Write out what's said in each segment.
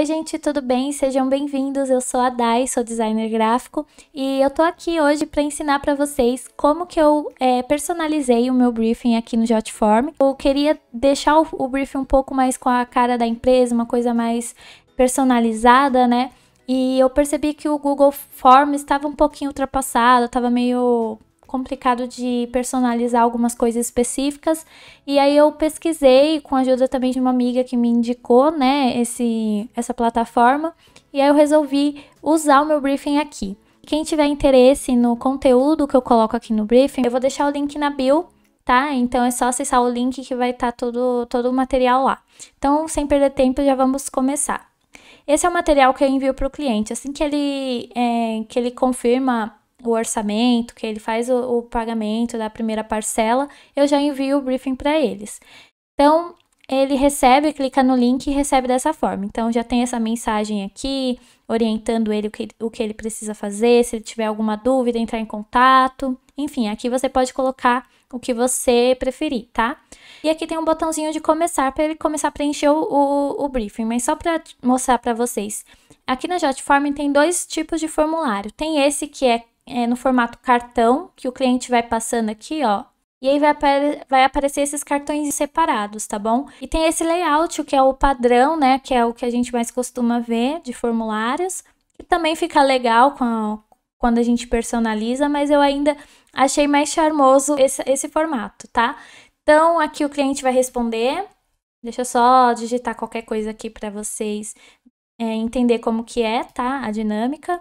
Oi, gente, tudo bem? Sejam bem-vindos. Eu sou a Dai, sou designer gráfico e eu tô aqui hoje para ensinar para vocês como que eu é, personalizei o meu briefing aqui no Jotform. Eu queria deixar o, o briefing um pouco mais com a cara da empresa, uma coisa mais personalizada, né? E eu percebi que o Google Forms estava um pouquinho ultrapassado, estava meio complicado de personalizar algumas coisas específicas. E aí eu pesquisei com a ajuda também de uma amiga que me indicou, né, esse, essa plataforma. E aí eu resolvi usar o meu briefing aqui. Quem tiver interesse no conteúdo que eu coloco aqui no briefing, eu vou deixar o link na bio tá? Então é só acessar o link que vai estar tá todo, todo o material lá. Então, sem perder tempo, já vamos começar. Esse é o material que eu envio para o cliente. Assim que ele, é, que ele confirma o orçamento, que ele faz o, o pagamento da primeira parcela, eu já envio o briefing para eles. Então, ele recebe, clica no link e recebe dessa forma. Então já tem essa mensagem aqui, orientando ele o que, o que ele precisa fazer, se ele tiver alguma dúvida, entrar em contato. Enfim, aqui você pode colocar o que você preferir, tá? E aqui tem um botãozinho de começar para ele começar a preencher o, o, o briefing, mas só para mostrar para vocês. Aqui na JotForm tem dois tipos de formulário. Tem esse que é é, no formato cartão, que o cliente vai passando aqui, ó. E aí vai, apare vai aparecer esses cartões separados, tá bom? E tem esse layout, que é o padrão, né? Que é o que a gente mais costuma ver de formulários. Que também fica legal com a, quando a gente personaliza, mas eu ainda achei mais charmoso esse, esse formato, tá? Então, aqui o cliente vai responder. Deixa eu só digitar qualquer coisa aqui para vocês é, entender como que é, tá? A dinâmica.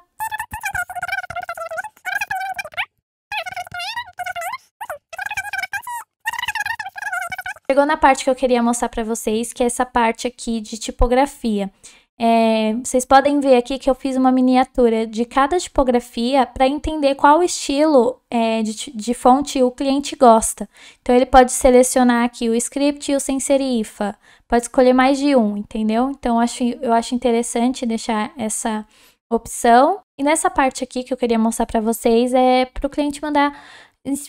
Chegou na parte que eu queria mostrar para vocês, que é essa parte aqui de tipografia. É, vocês podem ver aqui que eu fiz uma miniatura de cada tipografia para entender qual estilo é, de, de, fonte o cliente gosta. Então, ele pode selecionar aqui o script e o sem serifa. Pode escolher mais de um, entendeu? Então, eu acho, eu acho interessante deixar essa opção. E nessa parte aqui que eu queria mostrar para vocês é para o cliente mandar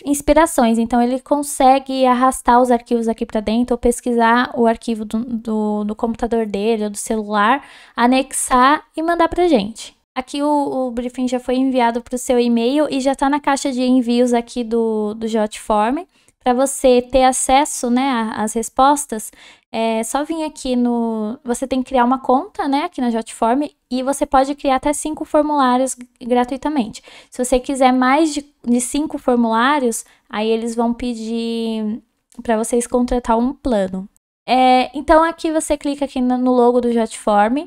inspirações. Então, ele consegue arrastar os arquivos aqui para dentro ou pesquisar o arquivo do, do, do, computador dele ou do celular, anexar e mandar para gente. Aqui o, o, briefing já foi enviado para o seu e-mail e já está na caixa de envios aqui do, do JotForm para você ter acesso né, às respostas, é só vir aqui no. Você tem que criar uma conta né, aqui na Jotform e você pode criar até cinco formulários gratuitamente. Se você quiser mais de, de cinco formulários, aí eles vão pedir para vocês contratar um plano. É, então aqui você clica aqui no logo do Jotform,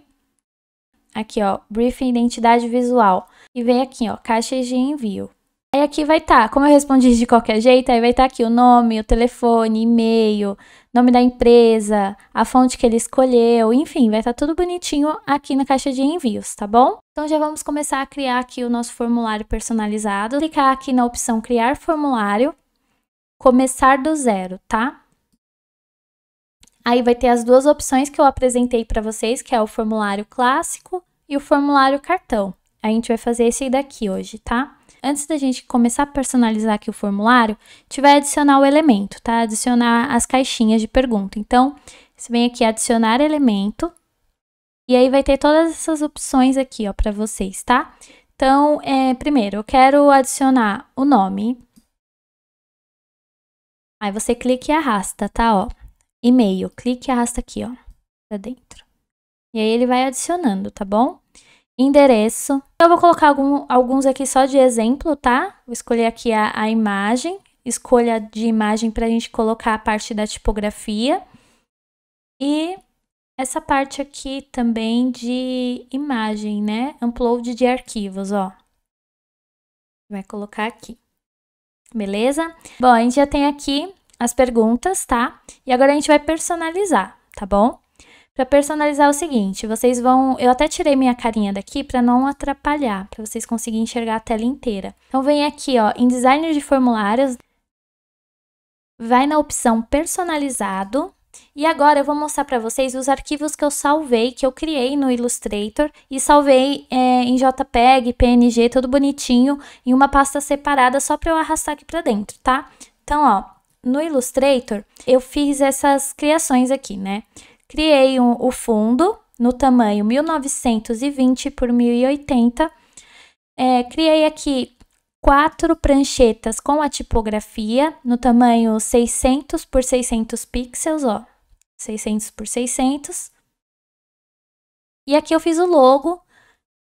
aqui ó, Briefing Identidade Visual, e vem aqui ó, Caixas de Envio. Aí aqui vai estar, tá, como eu respondi de qualquer jeito, aí vai estar tá aqui o nome, o telefone, e-mail, nome da empresa, a fonte que ele escolheu, enfim, vai estar tá tudo bonitinho aqui na caixa de envios, tá bom? Então já vamos começar a criar aqui o nosso formulário personalizado. Clicar aqui na opção criar formulário, começar do zero, tá? Aí vai ter as duas opções que eu apresentei para vocês, que é o formulário clássico e o formulário cartão. A gente vai fazer esse daqui hoje, tá? antes da gente começar a personalizar aqui o formulário, tiver adicionar o elemento, tá? Adicionar as caixinhas de pergunta. Então, você vem aqui adicionar elemento e aí vai ter todas essas opções aqui, ó, para vocês, tá? Então, é, primeiro, eu quero adicionar o nome. Aí você clica e arrasta, tá, ó? E-mail, clique e arrasta aqui, ó, para dentro. E aí ele vai adicionando, tá bom? endereço. Então, eu vou colocar algum, alguns aqui só de exemplo, tá? Vou escolher aqui a, a imagem, escolha de imagem para a gente colocar a parte da tipografia. E essa parte aqui também de imagem, né? Upload de arquivos, ó. Vai colocar aqui. Beleza? Bom, a gente já tem aqui as perguntas, tá? E agora a gente vai personalizar, tá bom? para personalizar o seguinte, vocês vão, eu até tirei minha carinha daqui para não atrapalhar, para vocês conseguirem enxergar a tela inteira. Então vem aqui, ó, em design de formulários, vai na opção personalizado, e agora eu vou mostrar para vocês os arquivos que eu salvei, que eu criei no Illustrator e salvei é, em JPEG, PNG, tudo bonitinho, em uma pasta separada só para eu arrastar aqui para dentro, tá? Então, ó, no Illustrator eu fiz essas criações aqui, né? Criei um, o fundo no tamanho 1920 por 1080. É, criei aqui quatro pranchetas com a tipografia no tamanho 600 por 600 pixels, ó, 600 por 600. E aqui eu fiz o logo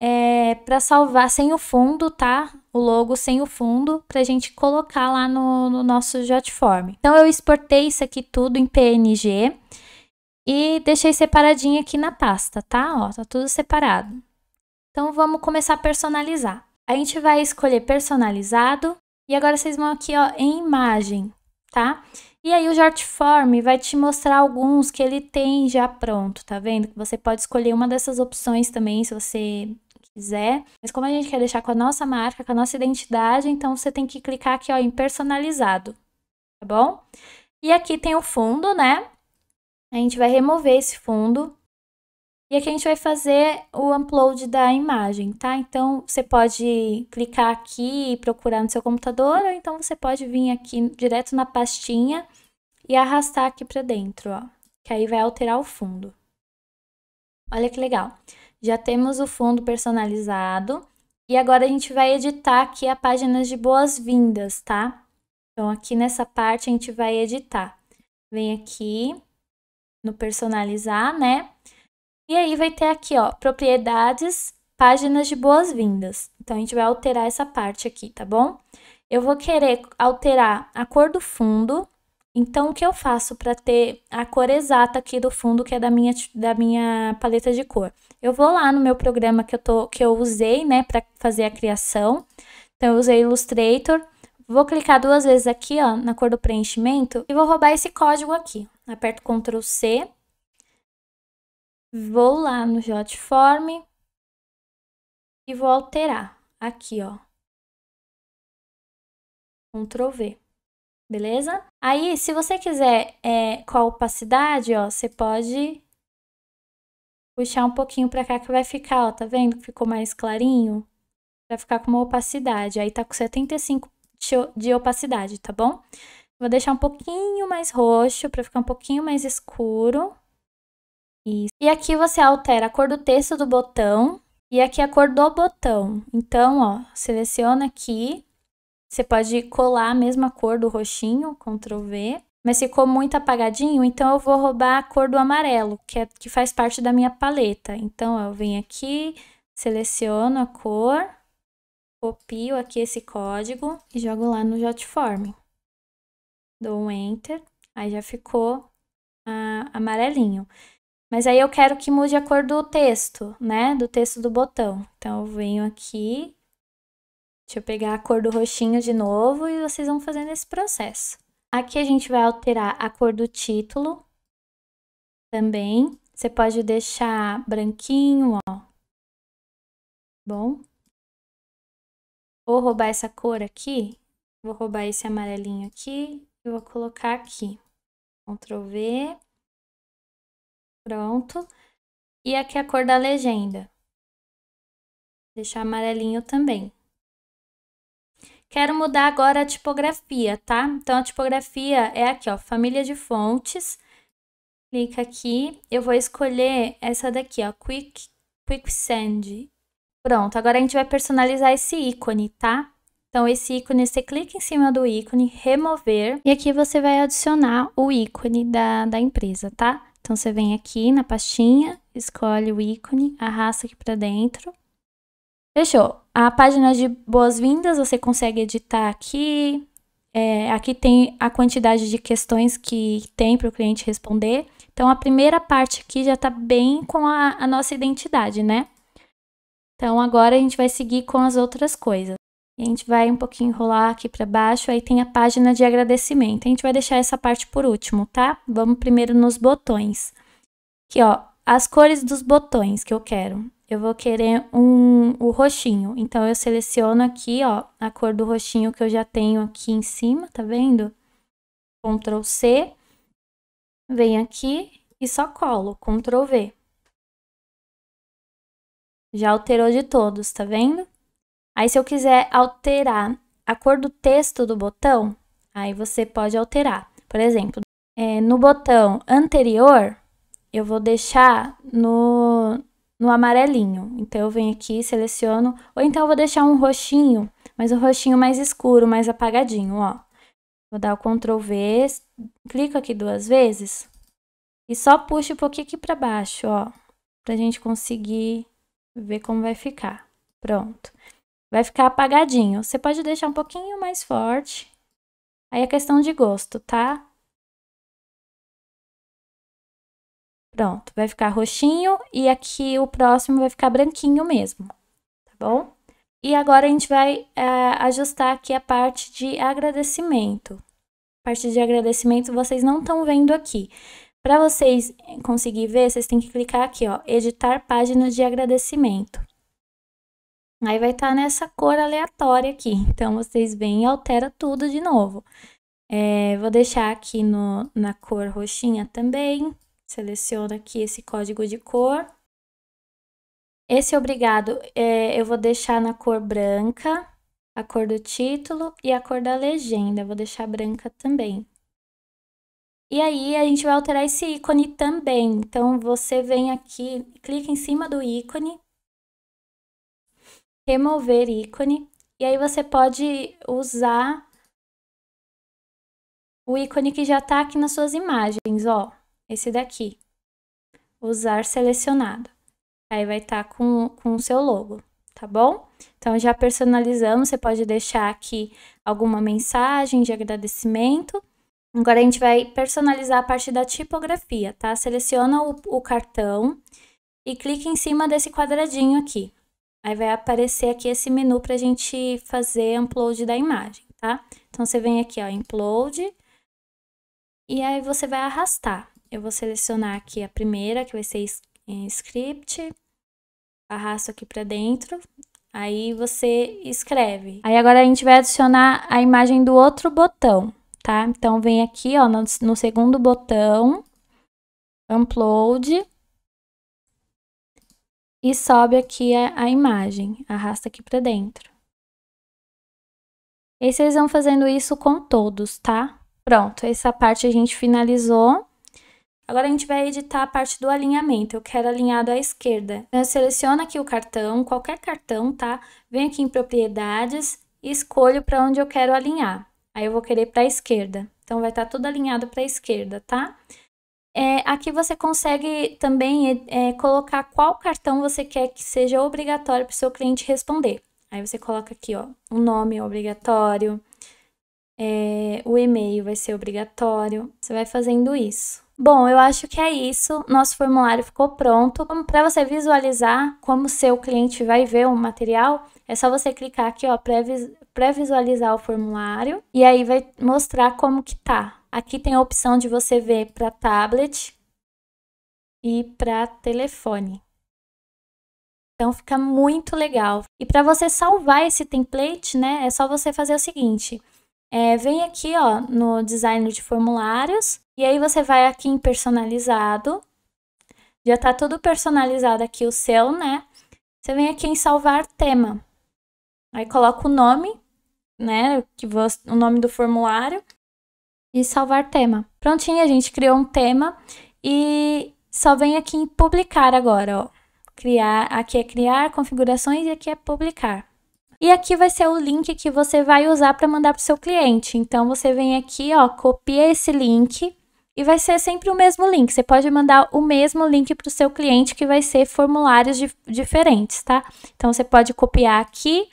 é, para salvar sem o fundo, tá? O logo sem o fundo para a gente colocar lá no, no nosso Jotform. Então eu exportei isso aqui tudo em PNG. E deixei separadinho aqui na pasta, tá? Ó, tá tudo separado. Então vamos começar a personalizar. A gente vai escolher personalizado e agora vocês vão aqui, ó, em imagem, tá? E aí o Shortform vai te mostrar alguns que ele tem já pronto, tá vendo? Você pode escolher uma dessas opções também, se você quiser. Mas como a gente quer deixar com a nossa marca, com a nossa identidade, então você tem que clicar aqui, ó, em personalizado, tá bom? E aqui tem o fundo, né? A gente vai remover esse fundo. E aqui a gente vai fazer o upload da imagem, tá? Então, você pode clicar aqui e procurar no seu computador, ou então você pode vir aqui direto na pastinha e arrastar aqui para dentro, ó. Que aí vai alterar o fundo. Olha que legal. Já temos o fundo personalizado. E agora a gente vai editar aqui a página de boas-vindas, tá? Então, aqui nessa parte a gente vai editar. Vem aqui, no personalizar, né? E aí vai ter aqui, ó, propriedades, páginas de boas-vindas. Então, a gente vai alterar essa parte aqui, tá bom? Eu vou querer alterar a cor do fundo. Então, o que eu faço para ter a cor exata aqui do fundo, que é da minha, da minha paleta de cor? Eu vou lá no meu programa que eu, tô, que eu usei, né, para fazer a criação. Então, eu usei Illustrator. Vou clicar duas vezes aqui, ó, na cor do preenchimento e vou roubar esse código aqui. Aperto Ctrl C. Vou lá no JotForm e vou alterar aqui, ó. Ctrl V. Beleza? Aí, se você quiser é, com a opacidade, ó, você pode puxar um pouquinho pra cá que vai ficar, ó, tá vendo? Ficou mais clarinho. Vai ficar com uma opacidade. Aí tá com 75 de opacidade, tá bom? Vou deixar um pouquinho mais roxo para ficar um pouquinho mais escuro. Isso. E aqui você altera a cor do texto do botão e aqui a cor do botão. Então, ó, seleciona aqui. Você pode colar a mesma cor do roxinho, Ctrl V. Mas ficou muito apagadinho, então eu vou roubar a cor do amarelo, que, é, que faz parte da minha paleta. Então, ó, eu venho aqui, seleciono a cor copio aqui esse código e jogo lá no JotForm. Dou um Enter, aí já ficou ah, amarelinho. Mas aí eu quero que mude a cor do texto, né? Do texto do botão. Então eu venho aqui, deixa eu pegar a cor do roxinho de novo e vocês vão fazendo esse processo. Aqui a gente vai alterar a cor do título também. Você pode deixar branquinho, ó. Bom, Vou roubar essa cor aqui, vou roubar esse amarelinho aqui e vou colocar aqui. Ctrl V. Pronto. E aqui é a cor da legenda. Deixar amarelinho também. Quero mudar agora a tipografia, tá? Então, a tipografia é aqui, ó, família de fontes. Clica aqui. Eu vou escolher essa daqui, ó, Quick, Sand. Pronto, agora a gente vai personalizar esse ícone, tá? Então, esse ícone, você clica em cima do ícone, remover, e aqui você vai adicionar o ícone da, da empresa, tá? Então, você vem aqui na pastinha, escolhe o ícone, arrasta aqui para dentro. Fechou. A página de boas-vindas você consegue editar aqui. É, aqui tem a quantidade de questões que tem para o cliente responder. Então, a primeira parte aqui já está bem com a, a nossa identidade, né? Então agora a gente vai seguir com as outras coisas. A gente vai um pouquinho rolar aqui para baixo, aí tem a página de agradecimento. A gente vai deixar essa parte por último, tá? Vamos primeiro nos botões. Aqui, ó, as cores dos botões que eu quero. Eu vou querer um, o roxinho, então eu seleciono aqui, ó, a cor do roxinho que eu já tenho aqui em cima, tá vendo? Ctrl C, venho aqui e só colo, Ctrl V. Já alterou de todos, tá vendo? Aí, se eu quiser alterar a cor do texto do botão, aí você pode alterar. Por exemplo, é, no botão anterior, eu vou deixar no, no amarelinho. Então, eu venho aqui, seleciono, ou então eu vou deixar um roxinho, mas um roxinho mais escuro, mais apagadinho, ó. Vou dar o Ctrl V, clico aqui duas vezes e só puxo um pouquinho aqui para baixo, ó, pra gente conseguir ver como vai ficar. Pronto. Vai ficar apagadinho. Você pode deixar um pouquinho mais forte. Aí é questão de gosto, tá? Pronto, vai ficar roxinho e aqui o próximo vai ficar branquinho mesmo, tá bom? E agora a gente vai é, ajustar aqui a parte de agradecimento. A parte de agradecimento vocês não estão vendo aqui, para vocês eh, conseguir ver, vocês têm que clicar aqui, ó, editar páginas de agradecimento. Aí vai estar tá nessa cor aleatória aqui. Então, vocês vêm e altera tudo de novo. É, vou deixar aqui no, na cor roxinha também. Seleciona aqui esse código de cor. Esse obrigado é, eu vou deixar na cor branca, a cor do título e a cor da legenda. Vou deixar branca também. E aí a gente vai alterar esse ícone também. Então você vem aqui, clica em cima do ícone, remover ícone, e aí você pode usar o ícone que já está aqui nas suas imagens, ó, esse daqui. Usar selecionado. Aí vai estar tá com, com o seu logo, tá bom? Então já personalizamos, você pode deixar aqui alguma mensagem de agradecimento Agora a gente vai personalizar a parte da tipografia, tá? Seleciona o, o cartão e clica em cima desse quadradinho aqui. Aí vai aparecer aqui esse menu para a gente fazer upload da imagem, tá? Então você vem aqui, ó, upload e aí você vai arrastar. Eu vou selecionar aqui a primeira, que vai ser é, script, arrasto aqui para dentro, aí você escreve. Aí agora a gente vai adicionar a imagem do outro botão tá? Então, vem aqui, ó, no, no segundo botão, upload, e sobe aqui a, a imagem, arrasta aqui para dentro. E vocês vão fazendo isso com todos, tá? Pronto, essa parte a gente finalizou. Agora a gente vai editar a parte do alinhamento, eu quero alinhado à esquerda. Eu então, seleciono aqui o cartão, qualquer cartão, tá? Venho aqui em propriedades e escolho para onde eu quero alinhar. Aí eu vou querer para a esquerda. Então vai estar tá tudo alinhado para a esquerda, tá? É, aqui você consegue também é, é, colocar qual cartão você quer que seja obrigatório para o seu cliente responder. Aí você coloca aqui, ó, o um nome é obrigatório, é, o e-mail vai ser obrigatório. Você vai fazendo isso. Bom, eu acho que é isso. Nosso formulário ficou pronto. Então, para você visualizar como seu cliente vai ver o material, é só você clicar aqui, ó, pré-visualizar o formulário e aí vai mostrar como que tá. Aqui tem a opção de você ver para tablet e para telefone. Então fica muito legal. E para você salvar esse template, né, é só você fazer o seguinte: é, vem aqui, ó, no design de formulários e aí você vai aqui em personalizado. Já tá tudo personalizado aqui o seu, né? Você vem aqui em salvar tema. Aí coloca o nome né, que você, o nome do formulário e salvar tema. Prontinho, a gente criou um tema e só vem aqui em publicar agora, ó. Criar, aqui é criar configurações e aqui é publicar. E aqui vai ser o link que você vai usar para mandar para o seu cliente. Então você vem aqui, ó, copia esse link e vai ser sempre o mesmo link. Você pode mandar o mesmo link para o seu cliente que vai ser formulários di diferentes, tá? Então você pode copiar aqui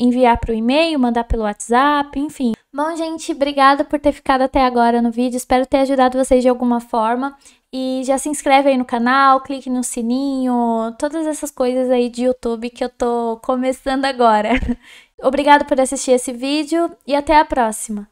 enviar para o e-mail, mandar pelo WhatsApp, enfim. Bom, gente, obrigada por ter ficado até agora no vídeo. Espero ter ajudado vocês de alguma forma. E já se inscreve aí no canal, clique no sininho, todas essas coisas aí de YouTube que eu tô começando agora. Obrigada por assistir esse vídeo e até a próxima!